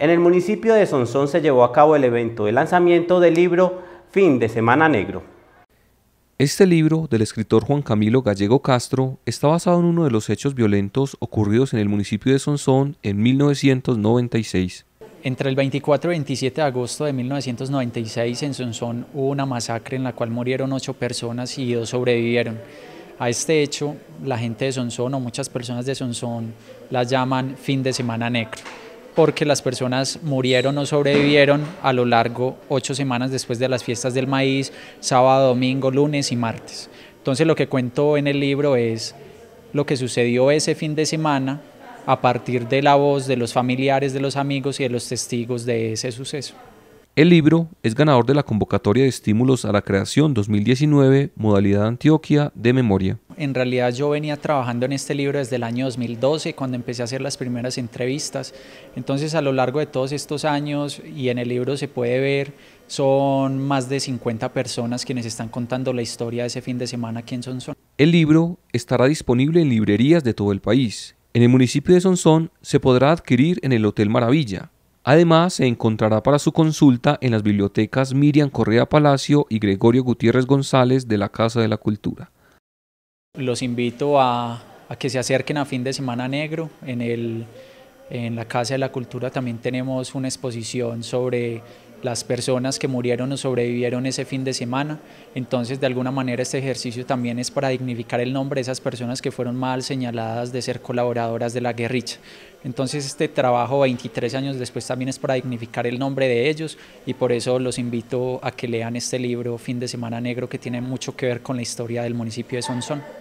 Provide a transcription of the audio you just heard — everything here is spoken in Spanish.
En el municipio de Sonsón se llevó a cabo el evento de lanzamiento del libro Fin de Semana Negro. Este libro del escritor Juan Camilo Gallego Castro está basado en uno de los hechos violentos ocurridos en el municipio de Sonsón en 1996. Entre el 24 y 27 de agosto de 1996 en Sonsón hubo una masacre en la cual murieron ocho personas y dos sobrevivieron. A este hecho, la gente de Sonsón o muchas personas de Sonsón las llaman fin de semana negro porque las personas murieron o sobrevivieron a lo largo ocho semanas después de las fiestas del maíz, sábado, domingo, lunes y martes. Entonces lo que cuento en el libro es lo que sucedió ese fin de semana a partir de la voz de los familiares, de los amigos y de los testigos de ese suceso. El libro es ganador de la convocatoria de estímulos a la creación 2019, modalidad Antioquia de memoria. En realidad yo venía trabajando en este libro desde el año 2012, cuando empecé a hacer las primeras entrevistas. Entonces a lo largo de todos estos años, y en el libro se puede ver, son más de 50 personas quienes están contando la historia de ese fin de semana aquí en Sonsón. El libro estará disponible en librerías de todo el país. En el municipio de Sonsón se podrá adquirir en el Hotel Maravilla. Además, se encontrará para su consulta en las bibliotecas Miriam Correa Palacio y Gregorio Gutiérrez González de la Casa de la Cultura. Los invito a, que se acerquen a fin de semana negro. En, el, en la Casa de la Cultura también tenemos una exposición sobre las personas que murieron o sobrevivieron ese fin de semana. Entonces, de alguna manera, este ejercicio también es para dignificar el nombre de esas personas que fueron mal señaladas de ser colaboradoras de la guerrilla. Entonces, este trabajo 23 años después también es para dignificar el nombre de ellos y por eso los invito a que lean este libro, Fin de Semana Negro, que tiene mucho que ver con la historia del municipio de Sonsón.